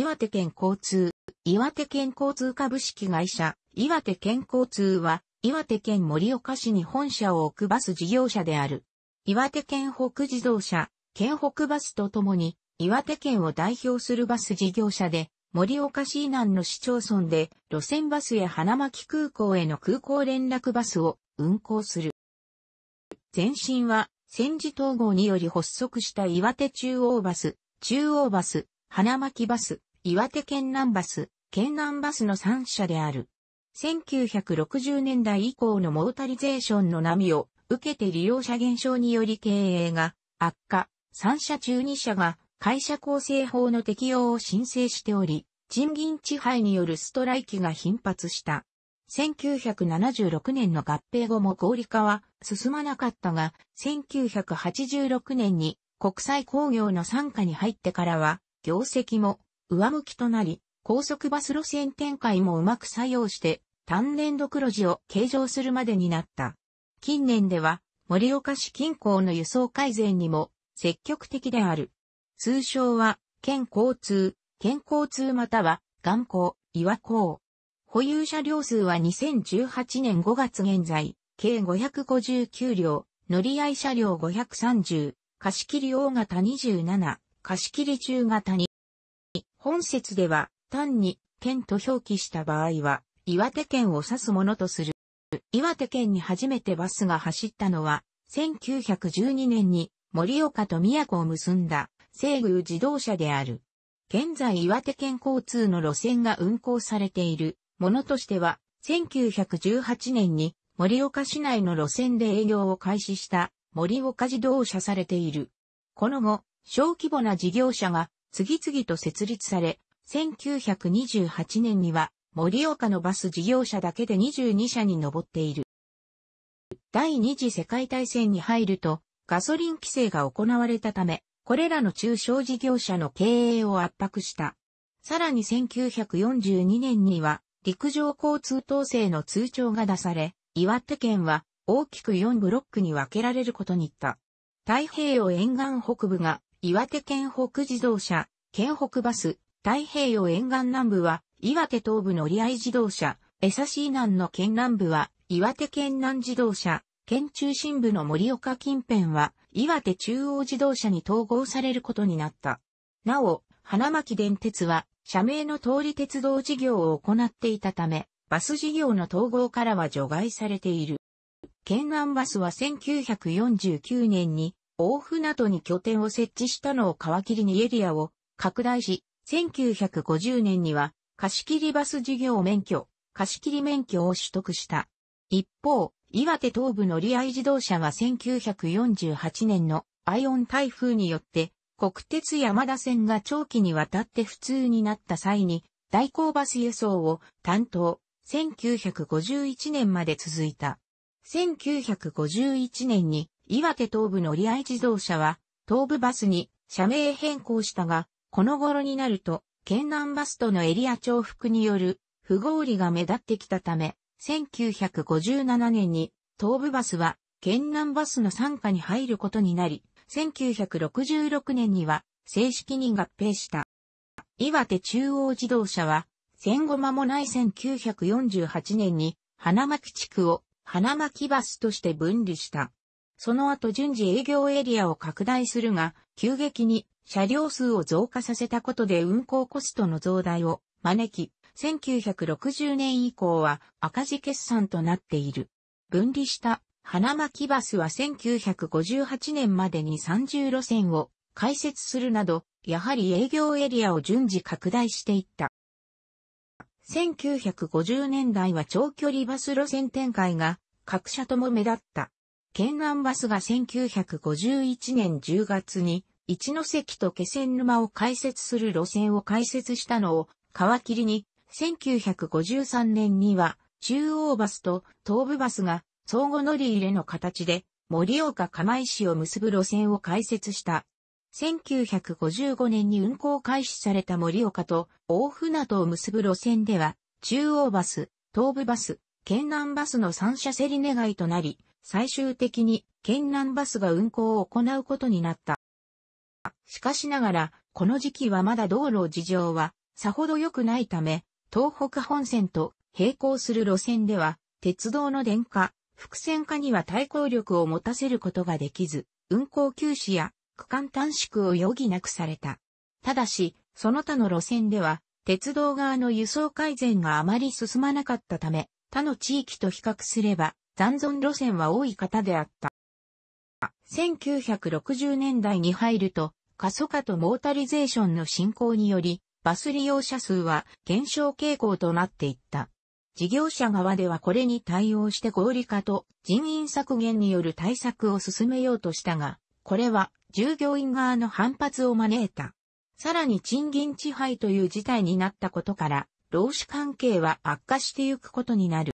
岩手県交通、岩手県交通株式会社、岩手県交通は、岩手県盛岡市に本社を置くバス事業者である。岩手県北自動車、県北バスとともに、岩手県を代表するバス事業者で、盛岡市以南の市町村で、路線バスや花巻空港への空港連絡バスを運行する。前身は、戦時統合により発足した岩手中央バス、中央バス、花巻バス、岩手県南バス、県南バスの3社である。1960年代以降のモータリゼーションの波を受けて利用者減少により経営が悪化、3社中2社が会社構成法の適用を申請しており、賃金支配によるストライキが頻発した。1976年の合併後も合理化は進まなかったが、1986年に国際工業の参加に入ってからは、業績も上向きとなり、高速バス路線展開もうまく作用して、単年度黒字を計上するまでになった。近年では、盛岡市近郊の輸送改善にも積極的である。通称は、県交通、県交通または、岩港、岩港。保有車両数は2018年5月現在、計559両、乗り合い車両530、貸切大型27、貸切中型2、本説では、単に、県と表記した場合は、岩手県を指すものとする。岩手県に初めてバスが走ったのは、1912年に盛岡と宮古を結んだ西宮自動車である。現在岩手県交通の路線が運行されているものとしては、1918年に盛岡市内の路線で営業を開始した盛岡自動車されている。この後、小規模な事業者が次々と設立され、1928年には森岡のバス事業者だけで22社に上っている。第二次世界大戦に入るとガソリン規制が行われたため、これらの中小事業者の経営を圧迫した。さらに1942年には陸上交通統制の通帳が出され、岩手県は大きく4ブロックに分けられることにった。太平洋沿岸北部が岩手県北自動車、県北バス、太平洋沿岸南部は、岩手東部のリ合自動車、江差市南の県南部は、岩手県南自動車、県中心部の盛岡近辺は、岩手中央自動車に統合されることになった。なお、花巻電鉄は、社名の通り鉄道事業を行っていたため、バス事業の統合からは除外されている。県南バスは1949年に大船渡に拠点を設置したのを皮切りにエリアを拡大し、1950年には貸切バス事業免許、貸切免許を取得した。一方、岩手東部のリアイ自動車は1948年のアイオン台風によって国鉄山田線が長期にわたって不通になった際に代行バス輸送を担当、1951年まで続いた。1951年に岩手東部の合い自動車は、東部バスに社名変更したが、この頃になると、県南バスとのエリア重複による不合理が目立ってきたため、1957年に東部バスは県南バスの参加に入ることになり、1966年には正式に合併した。岩手中央自動車は戦後間もない1948年に花巻地区を花巻バスとして分離した。その後順次営業エリアを拡大するが、急激に車両数を増加させたことで運行コストの増大を招き、1960年以降は赤字決算となっている。分離した花巻バスは1958年までに30路線を開設するなど、やはり営業エリアを順次拡大していった。1950年代は長距離バス路線展開が各社とも目立った。県南バスが1951年10月に、一関と気仙沼を開設する路線を開設したのを皮切りに、1953年には中央バスと東部バスが相互乗り入れの形で盛岡釜石を結ぶ路線を開設した。1955年に運行開始された盛岡と大船渡を結ぶ路線では、中央バス、東部バス、県南バスの三者競り願いとなり、最終的に県南バスが運行を行うことになった。しかしながら、この時期はまだ道路事情はさほど良くないため、東北本線と並行する路線では、鉄道の電化、伏線化には対抗力を持たせることができず、運行休止や区間短縮を余儀なくされた。ただし、その他の路線では、鉄道側の輸送改善があまり進まなかったため、他の地域と比較すれば、残存路線は多い方であった。1960年代に入ると、過疎化とモータリゼーションの進行により、バス利用者数は減少傾向となっていった。事業者側ではこれに対応して合理化と人員削減による対策を進めようとしたが、これは従業員側の反発を招いた。さらに賃金支配という事態になったことから、労使関係は悪化してゆくことになる。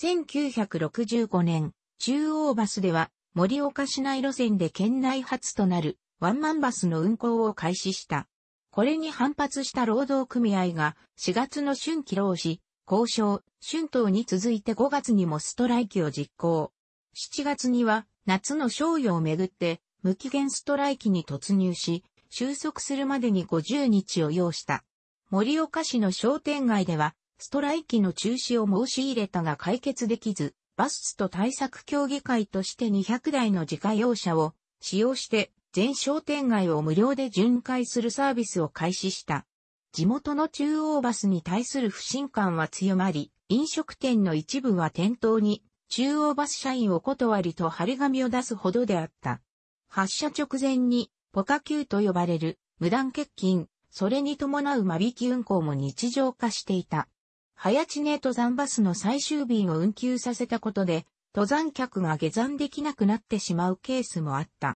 1965年、中央バスでは、盛岡市内路線で県内初となるワンマンバスの運行を開始した。これに反発した労働組合が4月の春季労使、交渉、春闘に続いて5月にもストライキを実行。7月には夏の商用をめぐって無期限ストライキに突入し、収束するまでに50日を要した。盛岡市の商店街ではストライキの中止を申し入れたが解決できず、バスと対策協議会として200台の自家用車を使用して全商店街を無料で巡回するサービスを開始した。地元の中央バスに対する不信感は強まり、飲食店の一部は店頭に中央バス社員を断りと張り紙を出すほどであった。発車直前にポカ級と呼ばれる無断欠勤、それに伴う間引き運行も日常化していた。早知根登山バスの最終便を運休させたことで、登山客が下山できなくなってしまうケースもあった。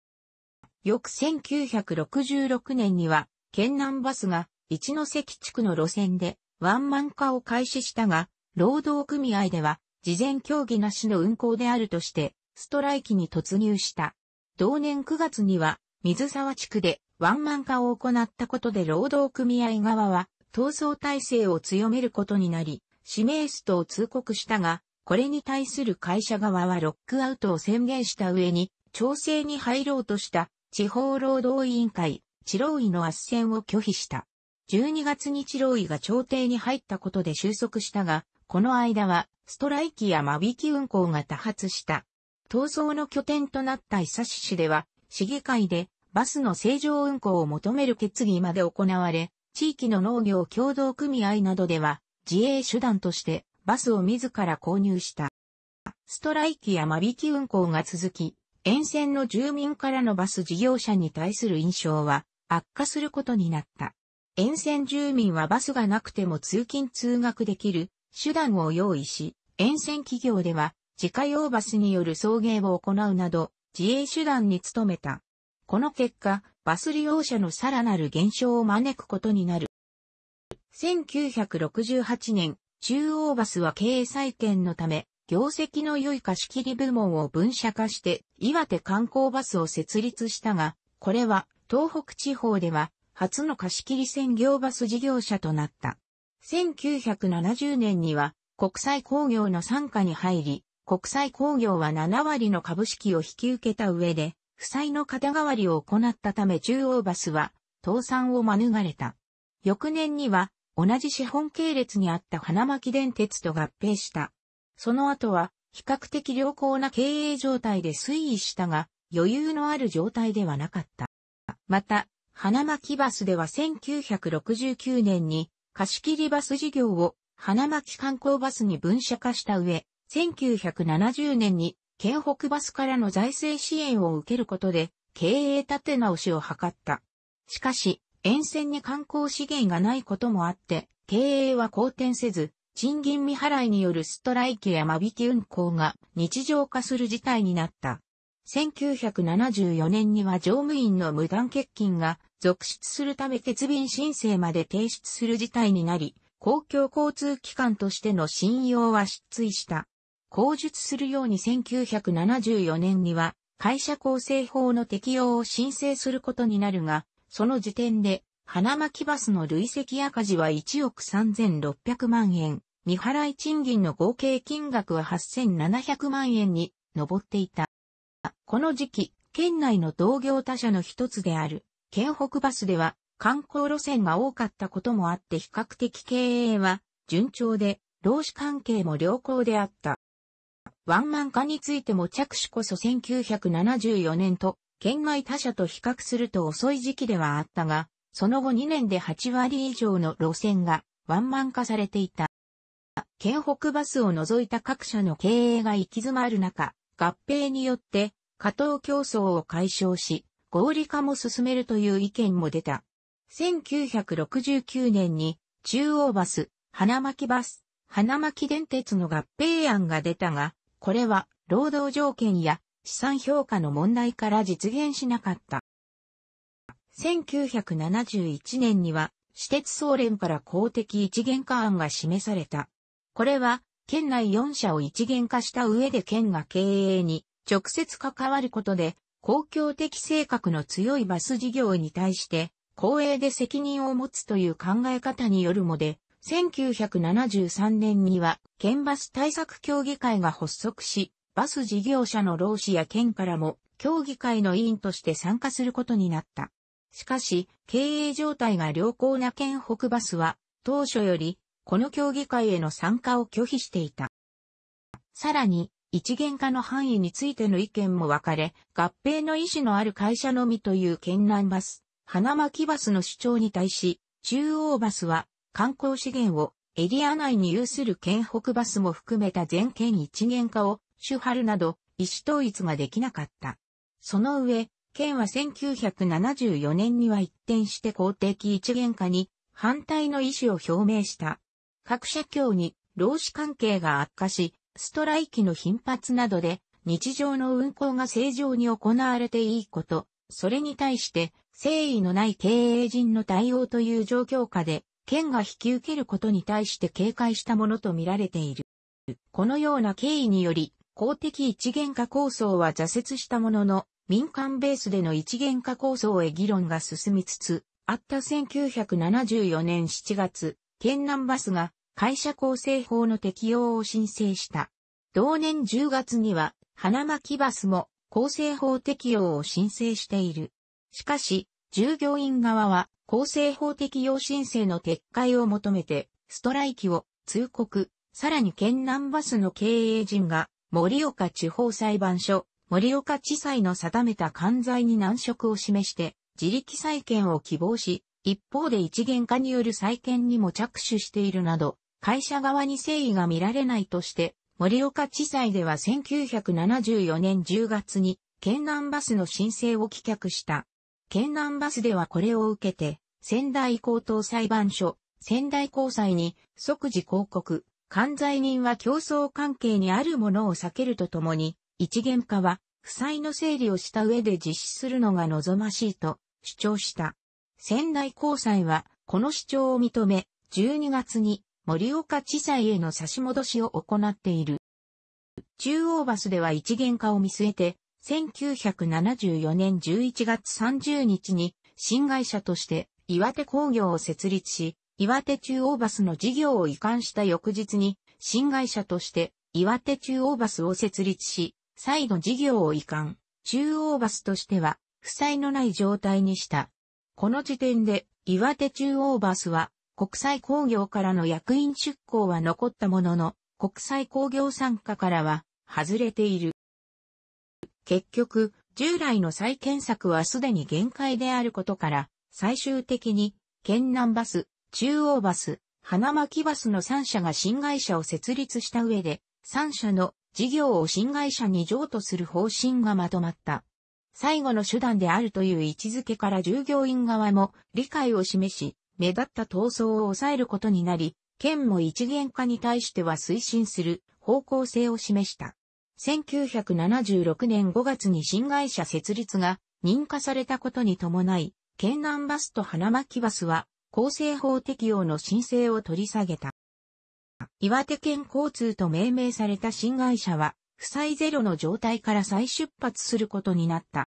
翌1966年には、県南バスが一関地区の路線でワンマン化を開始したが、労働組合では事前協議なしの運行であるとして、ストライキに突入した。同年9月には、水沢地区でワンマン化を行ったことで労働組合側は、闘争体制を強めることになり、指名ストを通告したが、これに対する会社側はロックアウトを宣言した上に、調整に入ろうとした地方労働委員会、チロ医イの斡旋を拒否した。12月にチロ医イが調停に入ったことで収束したが、この間はストライキや間引き運行が多発した。闘争の拠点となった伊佐市では、市議会でバスの正常運行を求める決議まで行われ、地域の農業協同組合などでは、自衛手段としてバスを自ら購入した。ストライキや間引き運行が続き、沿線の住民からのバス事業者に対する印象は悪化することになった。沿線住民はバスがなくても通勤通学できる手段を用意し、沿線企業では自家用バスによる送迎を行うなど自衛手段に努めた。この結果、バス利用者のさらなる減少を招くことになる。1968年、中央バスは経営再建のため、業績の良い貸切部門を分社化して、岩手観光バスを設立したが、これは東北地方では初の貸切専業バス事業者となった。1970年には国際工業の参加に入り、国際工業は7割の株式を引き受けた上で、負債の肩代わりを行ったため中央バスは倒産を免れた。翌年には同じ資本系列にあった花巻電鉄と合併した。その後は比較的良好な経営状態で推移したが余裕のある状態ではなかった。また、花巻バスでは1969年に貸切バス事業を花巻観光バスに分社化した上、1970年に県北バスからの財政支援を受けることで、経営立て直しを図った。しかし、沿線に観光資源がないこともあって、経営は好転せず、賃金未払いによるストライキや間引き運行が日常化する事態になった。1974年には乗務員の無断欠勤が続出するため欠便申請まで提出する事態になり、公共交通機関としての信用は失墜した。口述するように1974年には会社構成法の適用を申請することになるが、その時点で、花巻バスの累積赤字は1億3600万円、未払い賃金の合計金額は8700万円に上っていた。この時期、県内の同業他社の一つである、県北バスでは観光路線が多かったこともあって比較的経営は順調で、労使関係も良好であった。ワンマン化についても着手こそ1974年と、県外他社と比較すると遅い時期ではあったが、その後2年で8割以上の路線がワンマン化されていた。県北バスを除いた各社の経営が行き詰まる中、合併によって加藤競争を解消し、合理化も進めるという意見も出た。1969年に中央バス、花巻バス、花巻電鉄の合併案が出たが、これは労働条件や資産評価の問題から実現しなかった。1971年には、私鉄総連から公的一元化案が示された。これは、県内4社を一元化した上で県が経営に直接関わることで、公共的性格の強いバス事業に対して、公営で責任を持つという考え方によるもで、1973年には、県バス対策協議会が発足し、バス事業者の労使や県からも、協議会の委員として参加することになった。しかし、経営状態が良好な県北バスは、当初より、この協議会への参加を拒否していた。さらに、一元化の範囲についての意見も分かれ、合併の意思のある会社のみという県南バス、花巻バスの主張に対し、中央バスは観光資源をエリア内に有する県北バスも含めた全県一元化を主張るなど意思統一ができなかった。その上、県は1974年には一転して公的一元化に反対の意思を表明した。各社協に労使関係が悪化し、ストライキの頻発などで日常の運行が正常に行われていいこと、それに対して誠意のない経営陣の対応という状況下で県が引き受けることに対して警戒したものとみられている。このような経緯により、公的一元化構想は挫折したものの、民間ベースでの一元化構想へ議論が進みつつ、あった1974年7月、県南バスが会社構成法の適用を申請した。同年10月には、花巻バスも構成法適用を申請している。しかし、従業員側は、公正法適用申請の撤回を求めて、ストライキを通告、さらに県南バスの経営陣が、盛岡地方裁判所、盛岡地裁の定めた関罪に難色を示して、自力再建を希望し、一方で一元化による再建にも着手しているなど、会社側に誠意が見られないとして、盛岡地裁では1974年10月に、県南バスの申請を棄却した。県南バスではこれを受けて、仙台高等裁判所、仙台高裁に即時抗告、関罪人は競争関係にあるものを避けるとともに、一元化は、負債の整理をした上で実施するのが望ましいと主張した。仙台高裁は、この主張を認め、12月に森岡地裁への差し戻しを行っている。中央バスでは一元化を見据えて、1974年11月30日に新会社として岩手工業を設立し、岩手中央バスの事業を移管した翌日に新会社として岩手中央バスを設立し、再度事業を移管、中央バスとしては負債のない状態にした。この時点で岩手中央バスは国際工業からの役員出向は残ったものの、国際工業参加からは外れている。結局、従来の再建策はすでに限界であることから、最終的に、県南バス、中央バス、花巻バスの3社が新会社を設立した上で、3社の事業を新会社に譲渡する方針がまとまった。最後の手段であるという位置づけから従業員側も理解を示し、目立った闘争を抑えることになり、県も一元化に対しては推進する方向性を示した。1976年5月に新会社設立が認可されたことに伴い、県南バスと花巻バスは、厚生法適用の申請を取り下げた。岩手県交通と命名された新会社は、負債ゼロの状態から再出発することになった。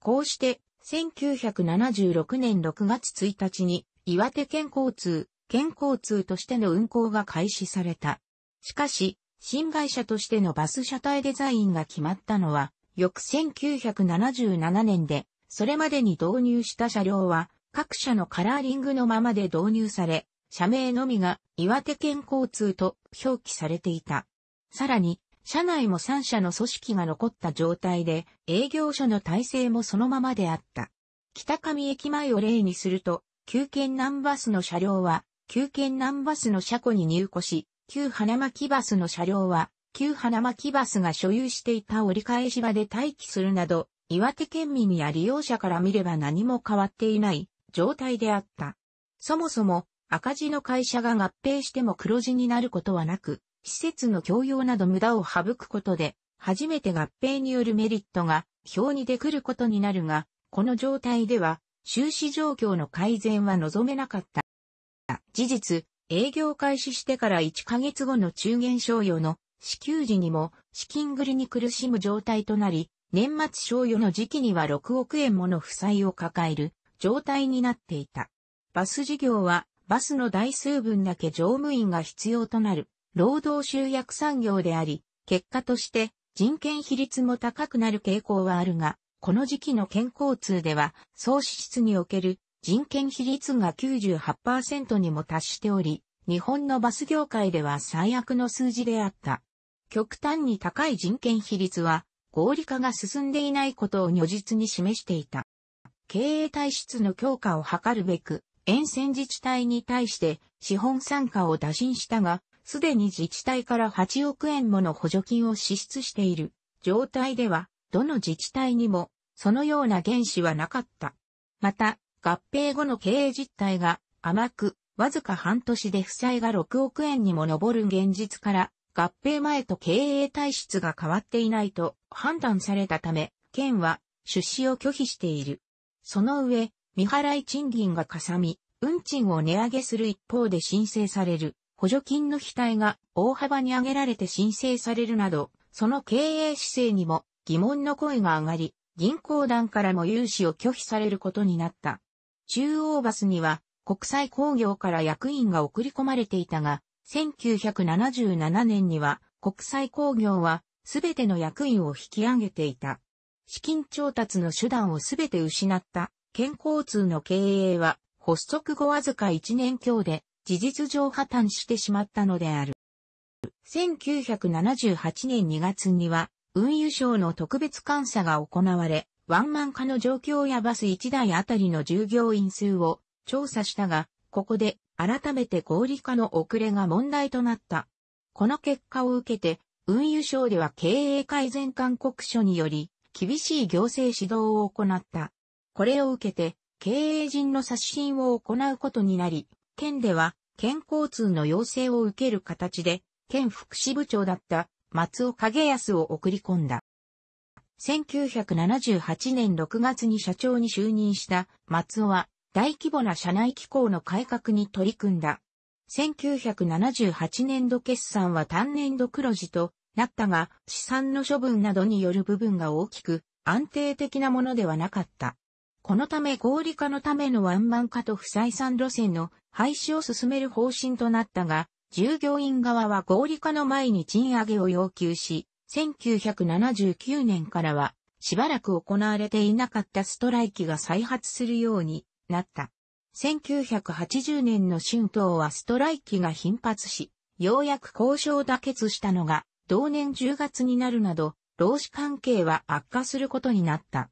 こうして、1976年6月1日に、岩手県交通、県交通としての運行が開始された。しかし、新会社としてのバス車体デザインが決まったのは、翌1977年で、それまでに導入した車両は、各社のカラーリングのままで導入され、社名のみが岩手県交通と表記されていた。さらに、社内も3社の組織が残った状態で、営業所の体制もそのままであった。北上駅前を例にすると、旧県南バスの車両は、旧県南バスの車庫に入庫し、旧花巻バスの車両は、旧花巻バスが所有していた折り返し場で待機するなど、岩手県民や利用者から見れば何も変わっていない状態であった。そもそも赤字の会社が合併しても黒字になることはなく、施設の供用など無駄を省くことで、初めて合併によるメリットが表に出くることになるが、この状態では収支状況の改善は望めなかった。事実、営業開始してから1ヶ月後の中元賞与の支給時にも資金繰りに苦しむ状態となり、年末賞与の時期には6億円もの負債を抱える状態になっていた。バス事業はバスの台数分だけ乗務員が必要となる労働集約産業であり、結果として人件比率も高くなる傾向はあるが、この時期の健康通では、総支出における人権比率が98%にも達しており、日本のバス業界では最悪の数字であった。極端に高い人権比率は合理化が進んでいないことを如実に示していた。経営体質の強化を図るべく、沿線自治体に対して資本参加を打診したが、すでに自治体から8億円もの補助金を支出している状態では、どの自治体にもそのような原資はなかった。また、合併後の経営実態が甘く、わずか半年で負債が6億円にも上る現実から、合併前と経営体質が変わっていないと判断されたため、県は出資を拒否している。その上、未払い賃金がかさみ、運賃を値上げする一方で申請される補助金の非対が大幅に上げられて申請されるなど、その経営姿勢にも疑問の声が上がり、銀行団からも融資を拒否されることになった。中央バスには国際工業から役員が送り込まれていたが、1977年には国際工業はすべての役員を引き上げていた。資金調達の手段をすべて失った健康通の経営は発足後わずか1年強で事実上破綻してしまったのである。1978年2月には運輸省の特別監査が行われ、ワンマン化の状況やバス1台あたりの従業員数を調査したが、ここで改めて合理化の遅れが問題となった。この結果を受けて、運輸省では経営改善勧告書により、厳しい行政指導を行った。これを受けて、経営陣の刷新を行うことになり、県では、県交通の要請を受ける形で、県福祉部長だった松尾影康を送り込んだ。1978年6月に社長に就任した松尾は大規模な社内機構の改革に取り組んだ。1978年度決算は単年度黒字となったが、資産の処分などによる部分が大きく、安定的なものではなかった。このため合理化のためのワンマン化と不採算路線の廃止を進める方針となったが、従業員側は合理化の前に賃上げを要求し、1979年からは、しばらく行われていなかったストライキが再発するようになった。1980年の春闘はストライキが頻発し、ようやく交渉妥結したのが、同年10月になるなど、労使関係は悪化することになった。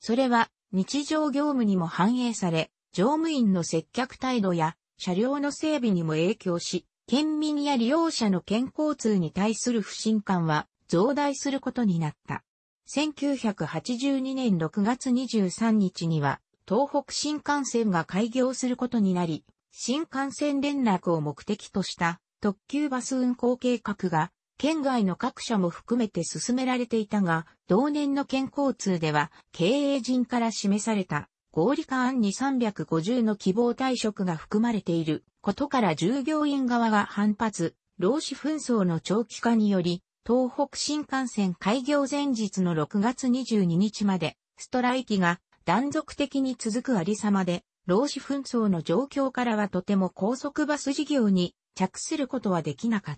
それは、日常業務にも反映され、乗務員の接客態度や、車両の整備にも影響し、県民や利用者の健康痛に対する不信感は増大することになった。1982年6月23日には、東北新幹線が開業することになり、新幹線連絡を目的とした特急バス運行計画が、県外の各社も含めて進められていたが、同年の県交通では、経営陣から示された合理化案に350の希望退職が含まれていることから従業員側が反発、労使紛争の長期化により、東北新幹線開業前日の6月22日まで、ストライキが断続的に続くありさまで、労使紛争の状況からはとても高速バス事業に着することはできなかっ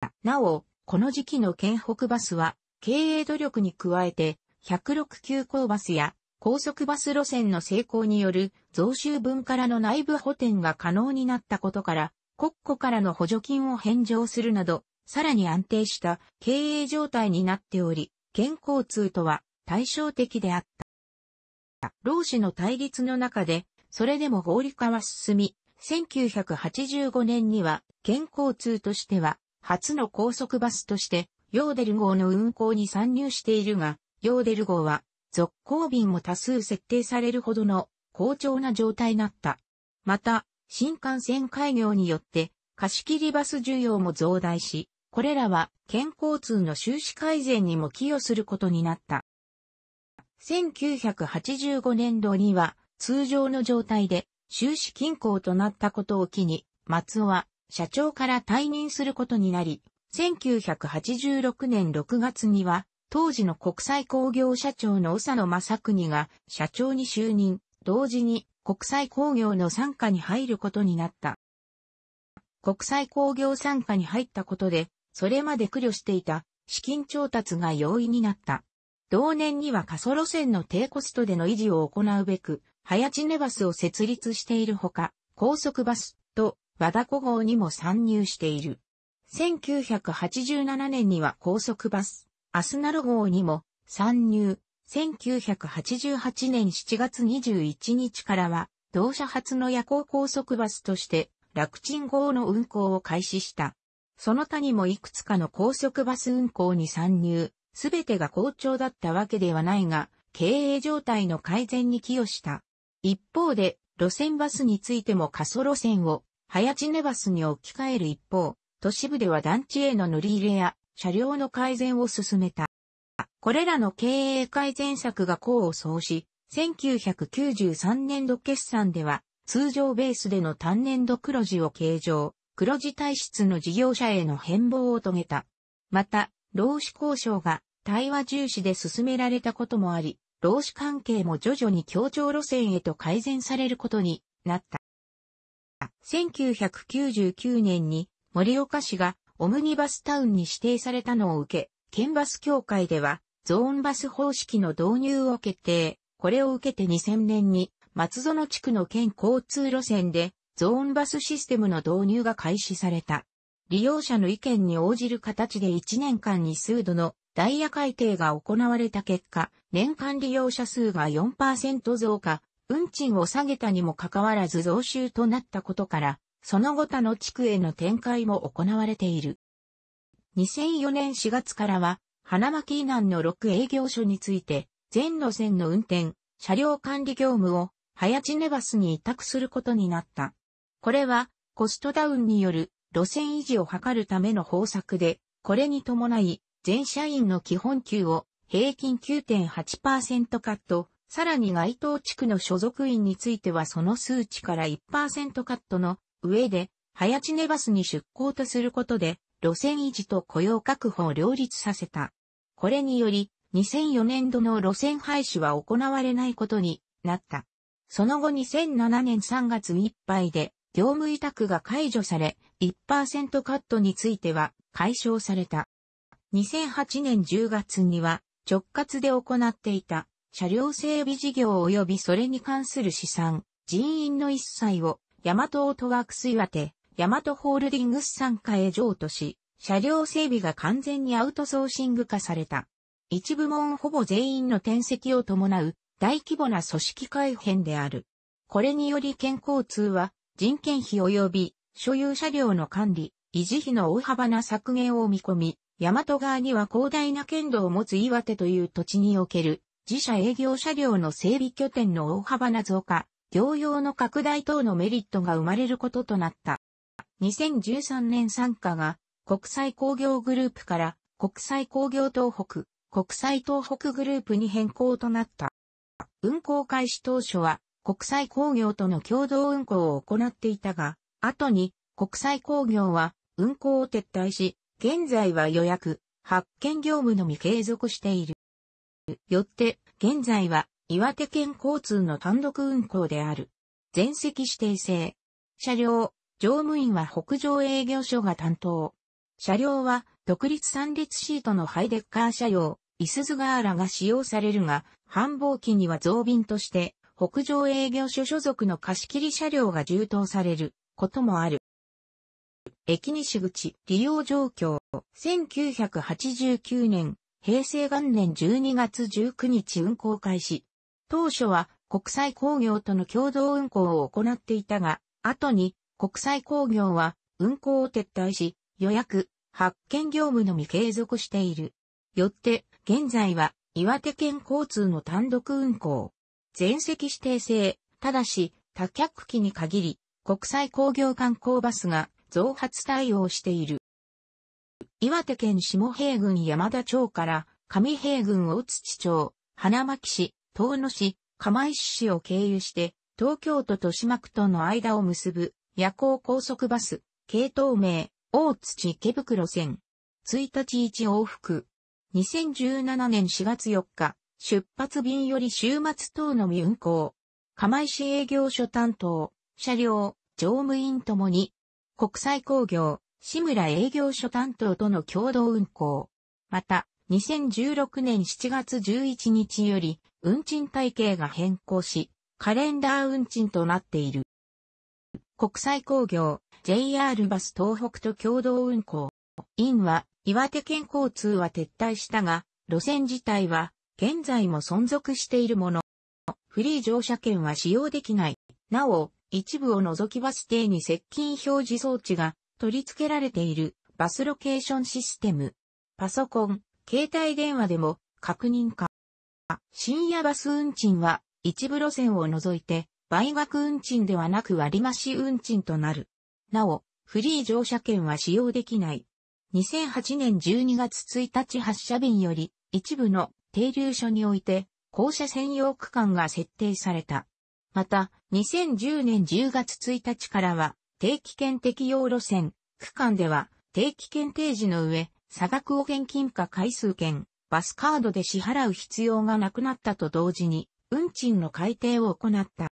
た。なお、この時期の県北バスは、経営努力に加えて、106急行バスや高速バス路線の成功による増収分からの内部補填が可能になったことから、国庫からの補助金を返上するなど、さらに安定した経営状態になっており、健康通とは対照的であった。労使の対立の中で、それでも合理化は進み、1985年には健康通としては初の高速バスとしてヨーデル号の運行に参入しているが、ヨーデル号は続行便も多数設定されるほどの好調な状態だった。また、新幹線開業によって貸し切りバス需要も増大し、これらは健康痛の収支改善にも寄与することになった。1985年度には通常の状態で収支均衡となったことを機に、松尾は社長から退任することになり、1986年6月には当時の国際工業社長の佐野正国が社長に就任、同時に国際工業の傘下に入ることになった。国際工業傘下に入ったことで、それまで苦慮していた資金調達が容易になった。同年には過疎路線の低コストでの維持を行うべく、早知根バスを設立しているほか、高速バスと和田古号にも参入している。1987年には高速バス、アスナロ号にも参入。1988年7月21日からは、同社初の夜行高速バスとして、楽チン号の運行を開始した。その他にもいくつかの高速バス運行に参入、すべてが好調だったわけではないが、経営状態の改善に寄与した。一方で、路線バスについても過疎路線を、早地根バスに置き換える一方、都市部では団地への乗り入れや、車両の改善を進めた。これらの経営改善策が功を奏し、1993年度決算では、通常ベースでの単年度黒字を計上、黒字体質の事業者への変貌を遂げた。また、労使交渉が対話重視で進められたこともあり、労使関係も徐々に協調路線へと改善されることになった。1999年に森岡市がオムニバスタウンに指定されたのを受け、県バス協会ではゾーンバス方式の導入を決定。これを受けて2000年に松園地区の県交通路線でゾーンバスシステムの導入が開始された。利用者の意見に応じる形で1年間に数度のダイヤ改定が行われた結果、年間利用者数が4%増加、運賃を下げたにもかかわらず増収となったことから、その後他の地区への展開も行われている。2004年4月からは、花巻以南の6営業所について、全路線の運転、車両管理業務を、早知ネバスに委託することになった。これはコストダウンによる路線維持を図るための方策で、これに伴い、全社員の基本給を平均9.8%カット、さらに該当地区の所属員についてはその数値から1%カットの上で、早知根バスに出向とすることで、路線維持と雇用確保を両立させた。これにより、2004年度の路線廃止は行われないことになった。その後2007年3月いっぱいで、業務委託が解除され、1%カットについては解消された。2008年10月には直轄で行っていた車両整備事業及びそれに関する資産、人員の一切をヤマトオートワークス岩手、ヤマトホールディングス参加へ譲渡し、車両整備が完全にアウトソーシング化された。一部門ほぼ全員の転籍を伴う大規模な組織改変である。これにより健康通は人件費及び所有車両の管理、維持費の大幅な削減を見込み、大和側には広大な県土を持つ岩手という土地における自社営業車両の整備拠点の大幅な増加、業用の拡大等のメリットが生まれることとなった。2013年参加が国際工業グループから国際工業東北、国際東北グループに変更となった。運行開始当初は国際工業との共同運行を行っていたが、後に国際工業は運行を撤退し、現在は予約、発見業務のみ継続している。よって、現在は岩手県交通の単独運行である。全席指定制。車両、乗務員は北上営業所が担当。車両は独立三列シートのハイデッカー車両、イスズガーラが使用されるが、繁忙期には増便として北上営業所所属の貸切車両が充当されることもある。駅西口、利用状況、1989年、平成元年12月19日運行開始。当初は国際工業との共同運行を行っていたが、後に国際工業は運行を撤退し、予約、発見業務のみ継続している。よって、現在は岩手県交通の単独運行。全席指定制、ただし、多客機に限り、国際工業観光バスが増発対応している。岩手県下平郡山田町から上平郡大槌町、花巻市、遠野市、釜石市を経由して、東京都豊島区との間を結ぶ夜行高速バス、系統名、大土池袋線。1日1往復。2017年4月4日、出発便より週末等のみ運行。釜石営業所担当、車両、乗務員ともに、国際工業、志村営業所担当との共同運行。また、2016年7月11日より、運賃体系が変更し、カレンダー運賃となっている。国際工業、JR バス東北と共同運行。インは、岩手県交通は撤退したが、路線自体は、現在も存続しているもの。フリー乗車券は使用できない。なお、一部を除きバス停に接近表示装置が取り付けられているバスロケーションシステム。パソコン、携帯電話でも確認か。深夜バス運賃は一部路線を除いて倍額運賃ではなく割増運賃となる。なお、フリー乗車券は使用できない。2008年12月1日発車便より一部の停留所において、校舎専用区間が設定された。また、2010年10月1日からは、定期券適用路線、区間では、定期券提示の上、差額を現金化回数券、バスカードで支払う必要がなくなったと同時に、運賃の改定を行った。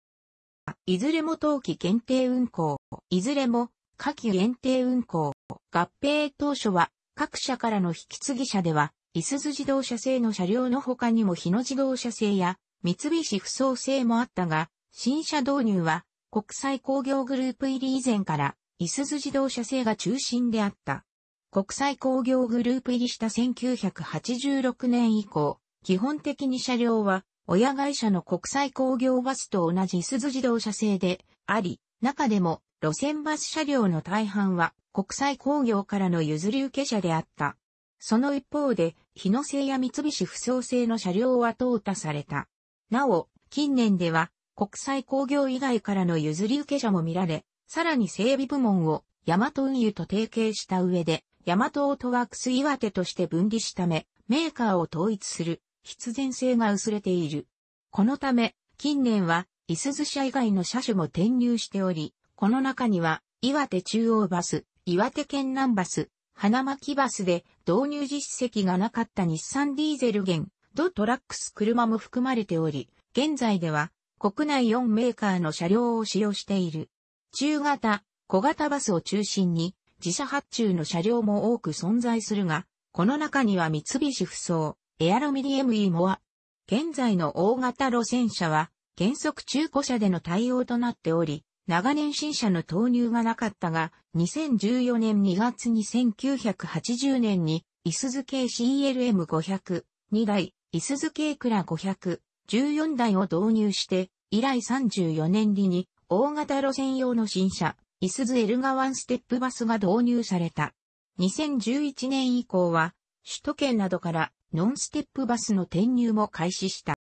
いずれも冬季限定運行、いずれも夏季限定運行、合併当初は各社からの引き継ぎ者ではいすゞ自動車製の車両の他にも日野自動車製や三菱不走製もあったが、新車導入は国際工業グループ入り以前から、いすゞ自動車製が中心であった。国際工業グループ入りした1986年以降、基本的に車両は、親会社の国際工業バスと同じいすゞ自動車製であり、中でも路線バス車両の大半は国際工業からの譲り受け車であった。その一方で、日野製や三菱不創製の車両は淘汰された。なお、近年では、国際工業以外からの譲り受け者も見られ、さらに整備部門をヤマト運輸と提携した上で、ヤマトオートワークス岩手として分離したため、メーカーを統一する必然性が薄れている。このため、近年は、いすず社以外の車種も転入しており、この中には、岩手中央バス、岩手県南バス、花巻バスで導入実績がなかった日産ディーゼル源、ドトラックス車も含まれており、現在では国内4メーカーの車両を使用している。中型、小型バスを中心に自社発注の車両も多く存在するが、この中には三菱不走、エアロミリ ME モア。現在の大型路線車は原則中古車での対応となっており、長年新車の投入がなかったが、2014年2月に1980年に、イスズ系 CLM500、2台、イスズ系クラ500、14台を導入して、以来34年にに、大型路線用の新車、イスズエルガワンステップバスが導入された。2011年以降は、首都圏などからノンステップバスの転入も開始した。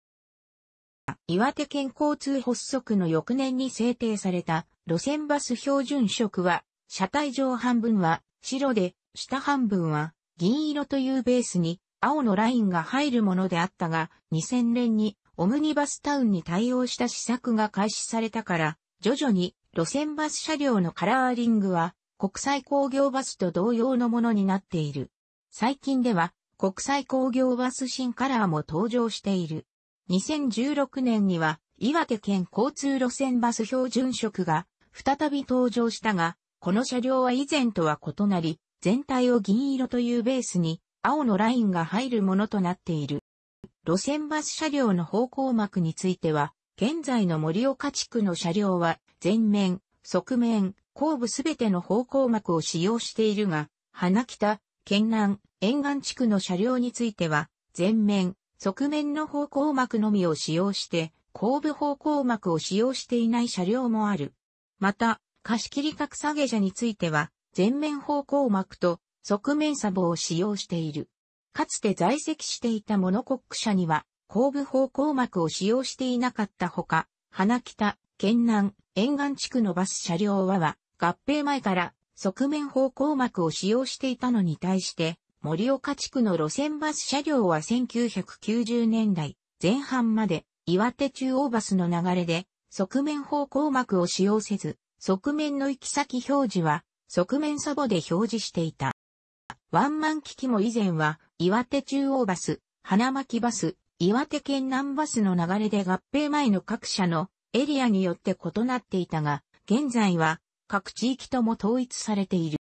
岩手県交通発足の翌年に制定された路線バス標準色は、車体上半分は白で、下半分は銀色というベースに青のラインが入るものであったが、2000年にオムニバスタウンに対応した施策が開始されたから、徐々に路線バス車両のカラーリングは国際工業バスと同様のものになっている。最近では国際工業バス新カラーも登場している。2016年には岩手県交通路線バス標準色が再び登場したが、この車両は以前とは異なり、全体を銀色というベースに青のラインが入るものとなっている。路線バス車両の方向幕については、現在の盛岡地区の車両は前面、側面、後部すべての方向幕を使用しているが、花北、県南、沿岸地区の車両については、前面、側面の方向膜のみを使用して、後部方向膜を使用していない車両もある。また、貸切格下げ車については、前面方向膜と側面サボを使用している。かつて在籍していたモノコック車には、後部方向膜を使用していなかったほか、花北、県南、沿岸地区のバス車両はは、合併前から側面方向膜を使用していたのに対して、森岡地区の路線バス車両は1990年代前半まで岩手中央バスの流れで側面方向膜を使用せず、側面の行き先表示は側面サボで表示していた。ワンマン機器も以前は岩手中央バス、花巻バス、岩手県南バスの流れで合併前の各社のエリアによって異なっていたが、現在は各地域とも統一されている。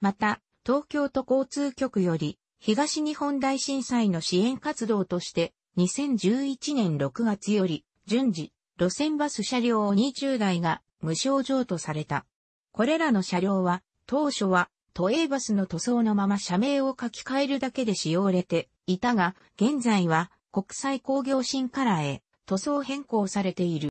また、東京都交通局より、東日本大震災の支援活動として、2011年6月より、順次、路線バス車両20台が無償譲渡された。これらの車両は、当初は、都営バスの塗装のまま社名を書き換えるだけで使用れていたが、現在は国際工業新カラーへ塗装変更されている。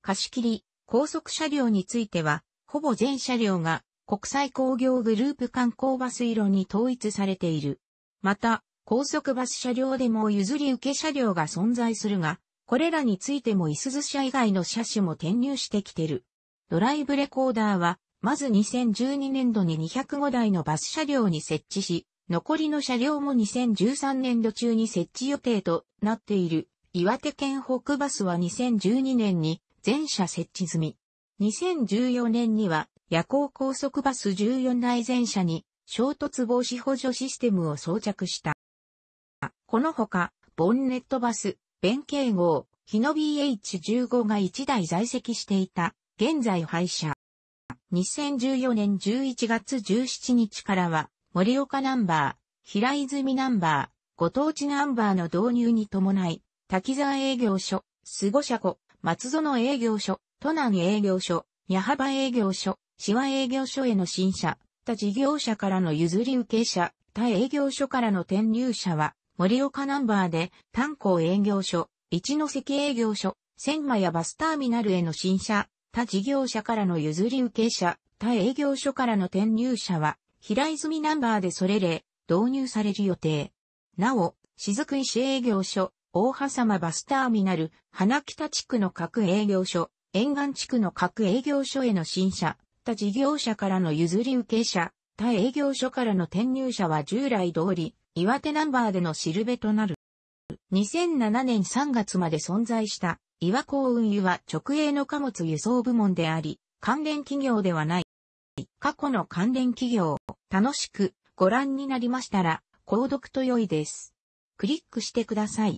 貸し切り、高速車両については、ほぼ全車両が国際工業グループ観光バス色に統一されている。また、高速バス車両でも譲り受け車両が存在するが、これらについてもイスズ社以外の車種も転入してきてる。ドライブレコーダーは、まず2012年度に205台のバス車両に設置し、残りの車両も2013年度中に設置予定となっている。岩手県北バスは2012年に全車設置済み。2014年には夜行高速バス14台全車に衝突防止補助システムを装着した。このほか、ボンネットバス、弁慶号、日野 BH15 が1台在籍していた、現在廃車。2014年11月17日からは、盛岡ナンバー、平泉ナンバー、ご当地ナンバーの導入に伴い、滝沢営業所、菅社庫、松園営業所、都南営業所、矢幅営業所、市は営業所への新車、他事業者からの譲り受け者、他営業所からの転入者は、森岡ナンバーで、炭鉱営業所、一関営業所、千間やバスターミナルへの新車、他事業者からの譲り受け者、他営業所からの転入者は、平泉ナンバーでそれれ、導入される予定。なお、雫石営業所、大葉様バスターミナル、花北地区の各営業所、沿岸地区の各営業所への新車、った事業者からの譲り受け者、他営業所からの転入者は従来通り、岩手ナンバーでのしるべとなる。2007年3月まで存在した岩港運輸は直営の貨物輸送部門であり、関連企業ではない。過去の関連企業、を楽しくご覧になりましたら、購読と良いです。クリックしてください。